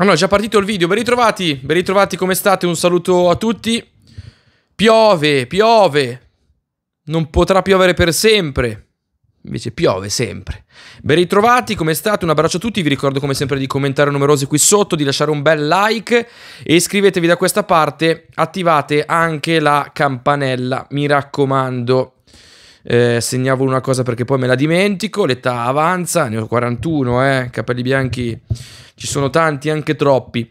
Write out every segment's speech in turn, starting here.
Allora, ah già partito il video, ben ritrovati, ben ritrovati come state, un saluto a tutti. Piove, piove, non potrà piovere per sempre, invece piove sempre. Ben ritrovati, come state, un abbraccio a tutti, vi ricordo come sempre di commentare numerosi qui sotto, di lasciare un bel like e iscrivetevi da questa parte, attivate anche la campanella, mi raccomando. Eh, segnavo una cosa perché poi me la dimentico, l'età avanza, ne ho 41, eh, capelli bianchi ci sono tanti, anche troppi.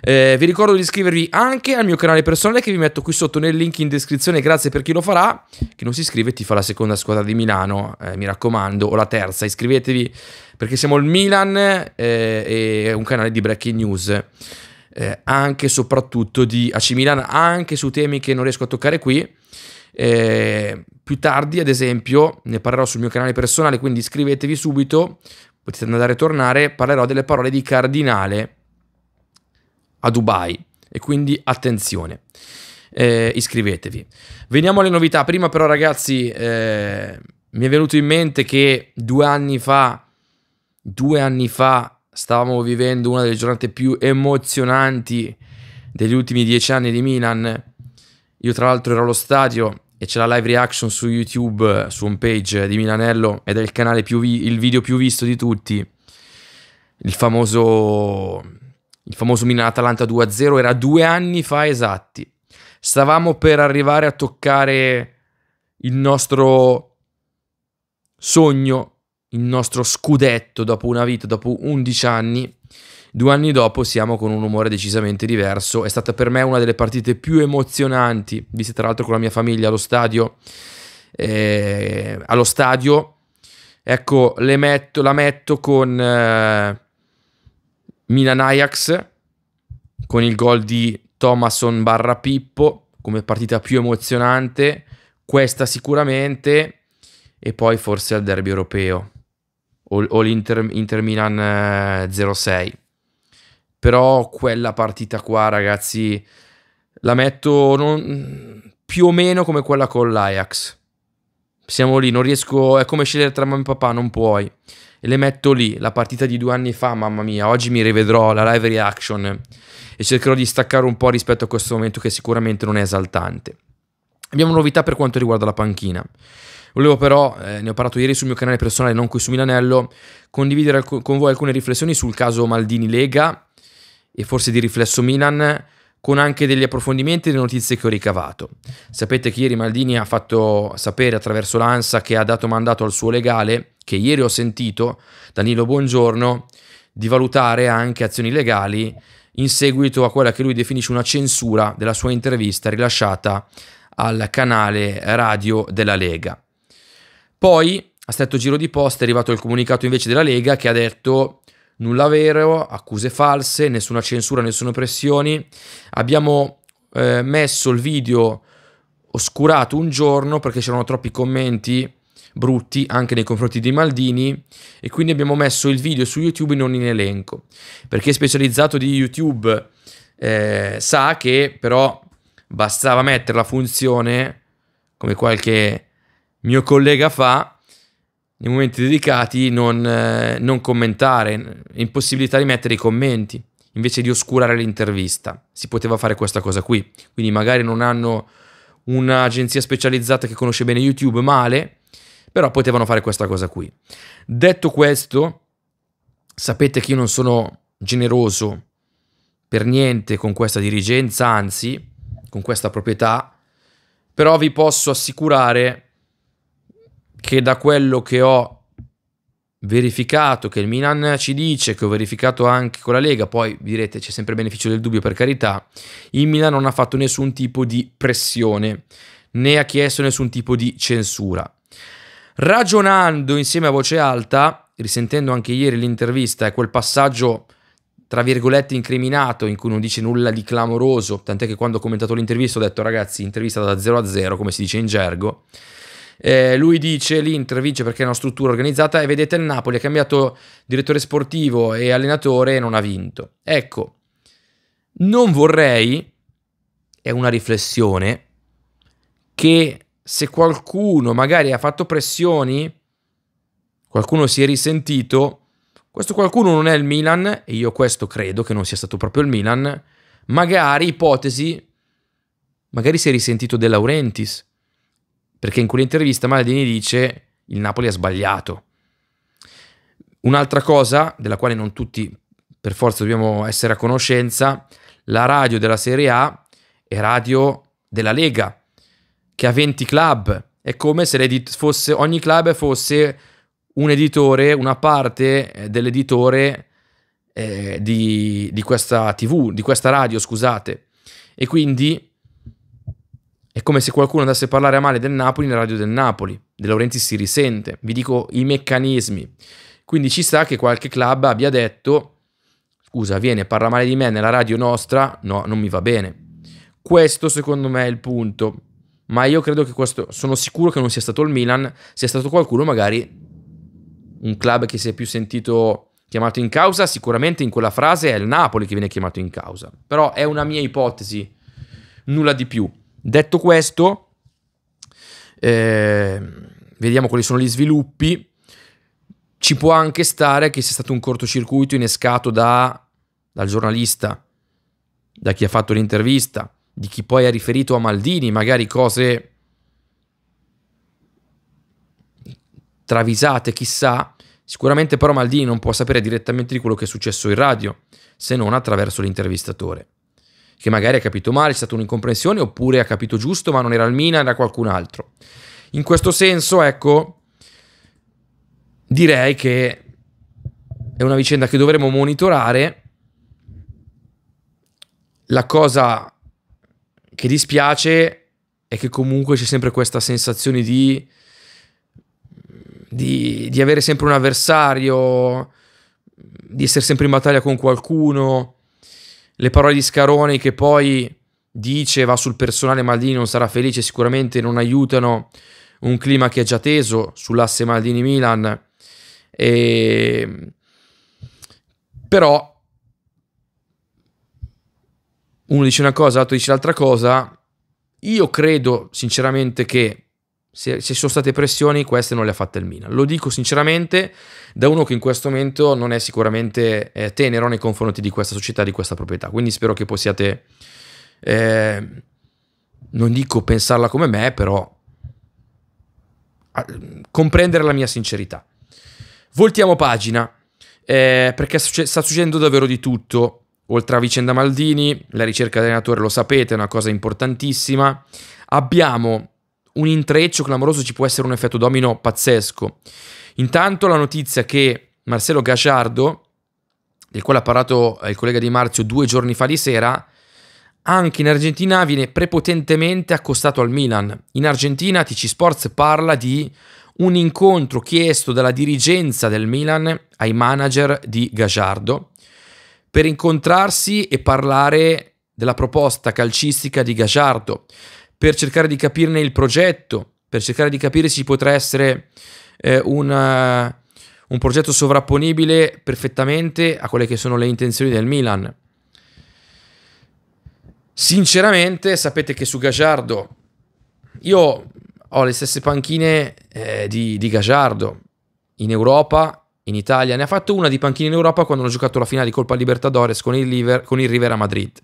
Eh, vi ricordo di iscrivervi anche al mio canale personale che vi metto qui sotto nel link in descrizione, grazie per chi lo farà, chi non si iscrive ti fa la seconda squadra di Milano, eh, mi raccomando, o la terza, iscrivetevi perché siamo il Milan eh, e un canale di breaking news. Eh, anche e soprattutto di AC Milan, anche su temi che non riesco a toccare qui. Eh, più tardi, ad esempio, ne parlerò sul mio canale personale, quindi iscrivetevi subito, potete andare a tornare, parlerò delle parole di Cardinale a Dubai. E quindi attenzione. Eh, iscrivetevi. Veniamo alle novità. Prima però ragazzi eh, mi è venuto in mente che due anni fa, due anni fa stavamo vivendo una delle giornate più emozionanti degli ultimi dieci anni di Milan. Io tra l'altro ero allo stadio e c'è la live reaction su YouTube, su homepage di Milanello ed è il canale più vi- il video più visto di tutti. Il famoso il famoso Milan Atalanta 2-0 era due anni fa esatti. Stavamo per arrivare a toccare il nostro sogno, il nostro scudetto dopo una vita, dopo 11 anni Due anni dopo siamo con un umore decisamente diverso, è stata per me una delle partite più emozionanti, viste tra l'altro con la mia famiglia allo stadio. Eh, allo stadio, ecco, metto, la metto con eh, Milan Ajax, con il gol di Thomason barra Pippo come partita più emozionante, questa sicuramente, e poi forse al derby europeo o, l'Inter Milan 06. Eh, però quella partita qua, ragazzi, la metto non, più o meno come quella con l'Ajax. Siamo lì, non riesco, è come scegliere tra mamma e papà, non puoi. E le metto lì, la partita di due anni fa, mamma mia, oggi mi rivedrò la live reaction e cercherò di staccare un po' rispetto a questo momento che sicuramente non è esaltante. Abbiamo novità per quanto riguarda la panchina. Volevo però, eh, ne ho parlato ieri sul mio canale personale, non qui su Milanello, condividere con voi alcune riflessioni sul caso Maldini Lega e forse di riflesso Milan con anche degli approfondimenti e le notizie che ho ricavato. Sapete che ieri Maldini ha fatto sapere attraverso l'ANSA che ha dato mandato al suo legale, che ieri ho sentito, Danilo Buongiorno, di valutare anche azioni legali in seguito a quella che lui definisce una censura della sua intervista rilasciata al canale radio della Lega. Poi, a stretto giro di posta, è arrivato il comunicato invece della Lega che ha detto nulla vero, accuse false, nessuna censura, nessuna pressioni. Abbiamo eh, messo il video oscurato un giorno perché c'erano troppi commenti brutti anche nei confronti di Maldini e quindi abbiamo messo il video su YouTube non in elenco. Per chi è specializzato di YouTube eh, sa che però bastava mettere la funzione come qualche mio collega fa nei momenti dedicati non, eh, non commentare, impossibilità di mettere i commenti, invece di oscurare l'intervista. Si poteva fare questa cosa qui. Quindi magari non hanno un'agenzia specializzata che conosce bene YouTube male, però potevano fare questa cosa qui. Detto questo, sapete che io non sono generoso per niente con questa dirigenza, anzi, con questa proprietà, però vi posso assicurare che da quello che ho verificato, che il Milan ci dice, che ho verificato anche con la Lega, poi direte c'è sempre beneficio del dubbio per carità, il Milan non ha fatto nessun tipo di pressione, né ha chiesto nessun tipo di censura. Ragionando insieme a voce alta, risentendo anche ieri l'intervista e quel passaggio tra virgolette incriminato in cui non dice nulla di clamoroso, tant'è che quando ho commentato l'intervista ho detto ragazzi intervista da 0 a 0 come si dice in gergo, eh, lui dice l'Inter vince perché è una struttura organizzata e vedete il Napoli ha cambiato direttore sportivo e allenatore e non ha vinto. Ecco, non vorrei, è una riflessione, che se qualcuno magari ha fatto pressioni, qualcuno si è risentito, questo qualcuno non è il Milan, e io questo credo che non sia stato proprio il Milan, magari, ipotesi, magari si è risentito De Laurentiis, perché in quell'intervista Maldini dice il Napoli ha sbagliato. Un'altra cosa della quale non tutti per forza dobbiamo essere a conoscenza, la radio della Serie A è radio della Lega, che ha 20 club. È come se fosse, ogni club fosse un editore, una parte eh, dell'editore eh, di, di, questa TV, di questa radio, scusate. E quindi è come se qualcuno andasse a parlare male del Napoli nella radio del Napoli. De Laurenti si risente, vi dico i meccanismi. Quindi ci sta che qualche club abbia detto, scusa, viene, parla male di me nella radio nostra, no, non mi va bene. Questo secondo me è il punto. Ma io credo che questo, sono sicuro che non sia stato il Milan, sia stato qualcuno magari, un club che si è più sentito chiamato in causa, sicuramente in quella frase è il Napoli che viene chiamato in causa. Però è una mia ipotesi, nulla di più. Detto questo, eh, vediamo quali sono gli sviluppi. Ci può anche stare che sia stato un cortocircuito innescato da, dal giornalista, da chi ha fatto l'intervista, di chi poi ha riferito a Maldini magari cose travisate, chissà. Sicuramente però Maldini non può sapere direttamente di quello che è successo in radio, se non attraverso l'intervistatore che magari ha capito male, c'è stata un'incomprensione, oppure ha capito giusto, ma non era il Mina, era qualcun altro. In questo senso, ecco, direi che è una vicenda che dovremo monitorare. La cosa che dispiace è che comunque c'è sempre questa sensazione di, di, di avere sempre un avversario, di essere sempre in battaglia con qualcuno le parole di Scaroni che poi dice va sul personale Maldini non sarà felice sicuramente non aiutano un clima che è già teso sull'asse Maldini-Milan e... Ehm, però uno dice una cosa l'altro dice l'altra cosa io credo sinceramente che se ci sono state pressioni, queste non le ha fatte il Milan. Lo dico sinceramente da uno che in questo momento non è sicuramente eh, tenero nei confronti di questa società, di questa proprietà. Quindi spero che possiate, eh, non dico pensarla come me, però a, comprendere la mia sincerità. Voltiamo pagina, eh, perché sta succedendo davvero di tutto. Oltre a vicenda Maldini, la ricerca di allenatore lo sapete, è una cosa importantissima. Abbiamo un intreccio clamoroso ci può essere un effetto domino pazzesco. Intanto la notizia che Marcello Gasciardo, del quale ha parlato eh, il collega Di Marzio due giorni fa di sera, anche in Argentina viene prepotentemente accostato al Milan. In Argentina TC Sports parla di un incontro chiesto dalla dirigenza del Milan ai manager di Gagiardo per incontrarsi e parlare della proposta calcistica di Gagiardo, per cercare di capirne il progetto, per cercare di capire se ci potrà essere eh, una, un progetto sovrapponibile perfettamente a quelle che sono le intenzioni del Milan. Sinceramente, sapete che su Gagiardo io ho le stesse panchine eh, di, di Gagiardo in Europa, in Italia. Ne ha fatto una di panchine in Europa quando hanno giocato la finale di Colpa Libertadores con il, River, con il River a Madrid,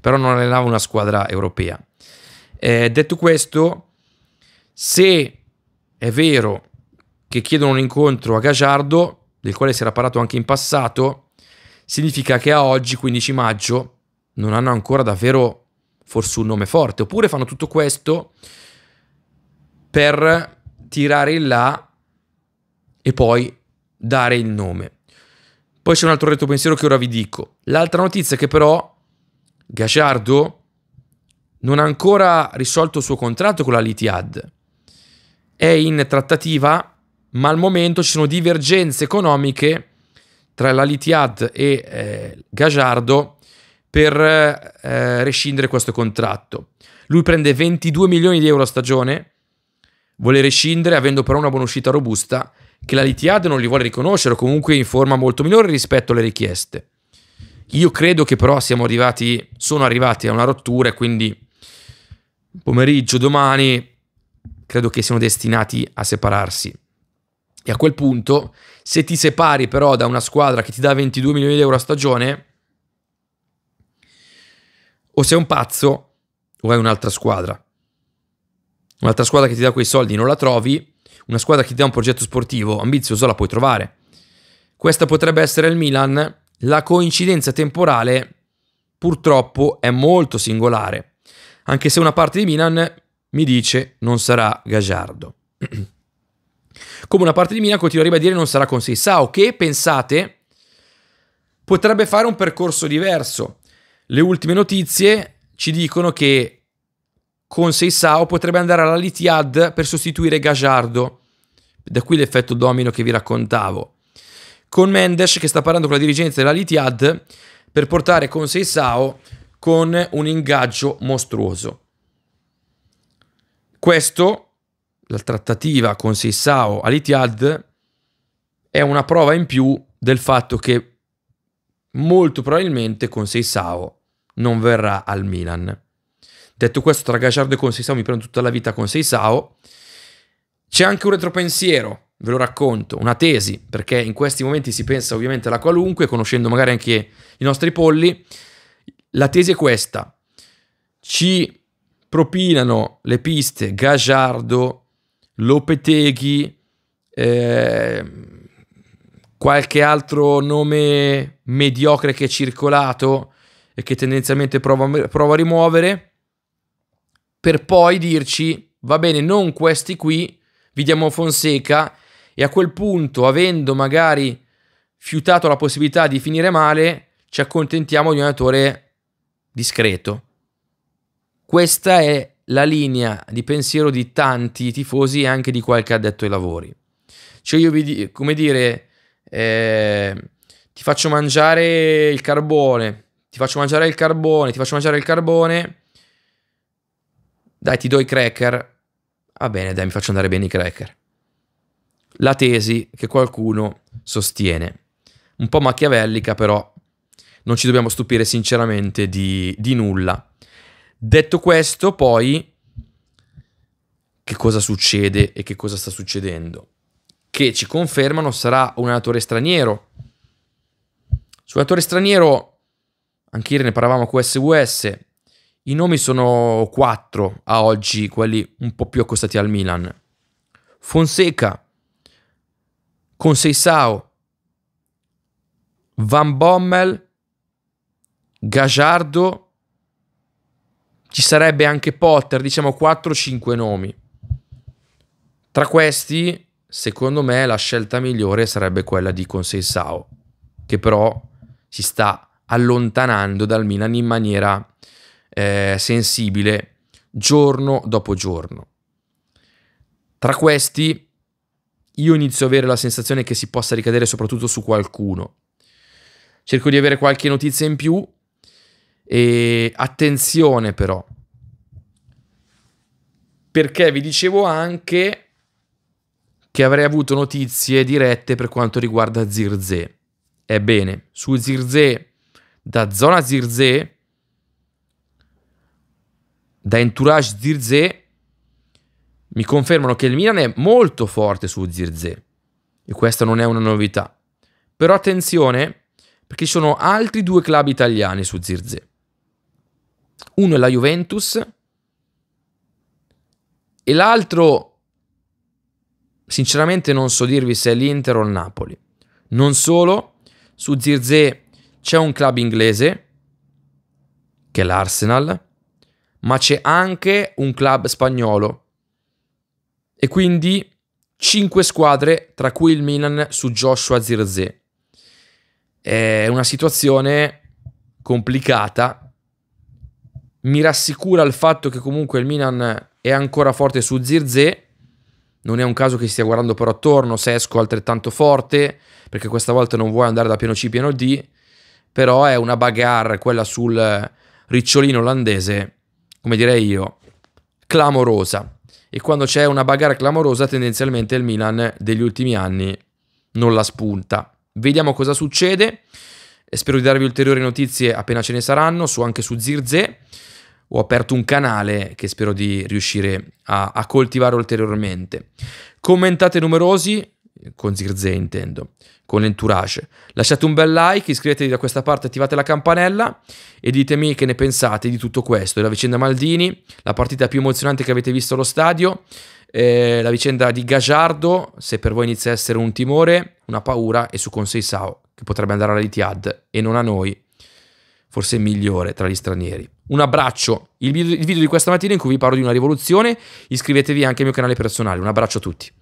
però non allenava una squadra europea. Eh, detto questo, se è vero che chiedono un incontro a Gagiardo, del quale si era parlato anche in passato, significa che a oggi, 15 maggio, non hanno ancora davvero forse un nome forte. Oppure fanno tutto questo per tirare in là e poi dare il nome. Poi c'è un altro retto pensiero che ora vi dico. L'altra notizia è che però Gagiardo non ha ancora risolto il suo contratto con la Litiad. È in trattativa, ma al momento ci sono divergenze economiche tra la Litiad e eh, Gagiardo per eh, rescindere questo contratto. Lui prende 22 milioni di euro a stagione, vuole rescindere avendo però una buona uscita robusta che la Litiad non gli vuole riconoscere o comunque in forma molto minore rispetto alle richieste. Io credo che però siamo arrivati, sono arrivati a una rottura e quindi pomeriggio, domani, credo che siano destinati a separarsi. E a quel punto, se ti separi però da una squadra che ti dà 22 milioni di euro a stagione, o sei un pazzo o hai un'altra squadra. Un'altra squadra che ti dà quei soldi non la trovi, una squadra che ti dà un progetto sportivo ambizioso la puoi trovare. Questa potrebbe essere il Milan, la coincidenza temporale purtroppo è molto singolare anche se una parte di Milan mi dice non sarà Gagiardo. Come una parte di Milan continua a ribadire non sarà con Sao che, pensate, potrebbe fare un percorso diverso. Le ultime notizie ci dicono che con Sao potrebbe andare alla Litiad per sostituire Gagiardo. Da qui l'effetto domino che vi raccontavo. Con Mendes che sta parlando con la dirigenza della Litiad per portare con Sao con un ingaggio mostruoso. Questo, la trattativa con Seissao all'Itiad, è una prova in più del fatto che molto probabilmente con Seissao non verrà al Milan. Detto questo, tra Gajardo e con Conseisao mi prendo tutta la vita con Seisao. C'è anche un retropensiero, ve lo racconto, una tesi, perché in questi momenti si pensa ovviamente alla qualunque, conoscendo magari anche i nostri polli, la tesi è questa. Ci propinano le piste Gajardo, Lopeteghi, eh, qualche altro nome mediocre che è circolato e che tendenzialmente prova, prova a rimuovere, per poi dirci, va bene, non questi qui, vi diamo Fonseca e a quel punto, avendo magari fiutato la possibilità di finire male, ci accontentiamo di un attore discreto. Questa è la linea di pensiero di tanti tifosi e anche di qualche addetto ai lavori. Cioè io vi dico, come dire, eh, ti faccio mangiare il carbone, ti faccio mangiare il carbone, ti faccio mangiare il carbone, dai ti do i cracker, va bene dai mi faccio andare bene i cracker. La tesi che qualcuno sostiene, un po' machiavellica però non ci dobbiamo stupire sinceramente di, di nulla. Detto questo, poi, che cosa succede e che cosa sta succedendo? Che ci confermano sarà un allenatore straniero. Su allenatore straniero, anche ieri ne parlavamo con SWS, i nomi sono quattro a oggi, quelli un po' più accostati al Milan. Fonseca, Conseisao, Van Bommel Gajardo, ci sarebbe anche Potter, diciamo 4-5 nomi. Tra questi, secondo me, la scelta migliore sarebbe quella di Consensao, che però si sta allontanando dal Milan in maniera eh, sensibile giorno dopo giorno. Tra questi, io inizio a avere la sensazione che si possa ricadere soprattutto su qualcuno. Cerco di avere qualche notizia in più, e attenzione però, perché vi dicevo anche che avrei avuto notizie dirette per quanto riguarda Zirze. Ebbene, su Zirze, da zona Zirze, da entourage Zirze, mi confermano che il Milan è molto forte su Zirze. E questa non è una novità. Però attenzione, perché ci sono altri due club italiani su Zirze. Uno è la Juventus e l'altro, sinceramente, non so dirvi se è l'Inter o il Napoli. Non solo, su Zirze c'è un club inglese, che è l'Arsenal, ma c'è anche un club spagnolo. E quindi 5 squadre, tra cui il Milan, su Joshua Zirze. È una situazione complicata mi rassicura il fatto che comunque il Milan è ancora forte su Zirze. Non è un caso che stia guardando però attorno, Sesco altrettanto forte, perché questa volta non vuoi andare da pieno C pieno D, però è una bagarre quella sul ricciolino olandese, come direi io, clamorosa. E quando c'è una bagarre clamorosa, tendenzialmente il Milan degli ultimi anni non la spunta. Vediamo cosa succede. E spero di darvi ulteriori notizie appena ce ne saranno, su, anche su Zirze. Ho aperto un canale che spero di riuscire a, a coltivare ulteriormente. Commentate numerosi, con Zirze intendo, con l'entourage. Lasciate un bel like, iscrivetevi da questa parte, attivate la campanella e ditemi che ne pensate di tutto questo, della vicenda Maldini, la partita più emozionante che avete visto allo stadio eh, la vicenda di Gajardo, se per voi inizia a essere un timore, una paura, e su Consei Sao, che potrebbe andare alla Litiad e non a noi, forse migliore tra gli stranieri. Un abbraccio, il video di questa mattina in cui vi parlo di una rivoluzione, iscrivetevi anche al mio canale personale, un abbraccio a tutti.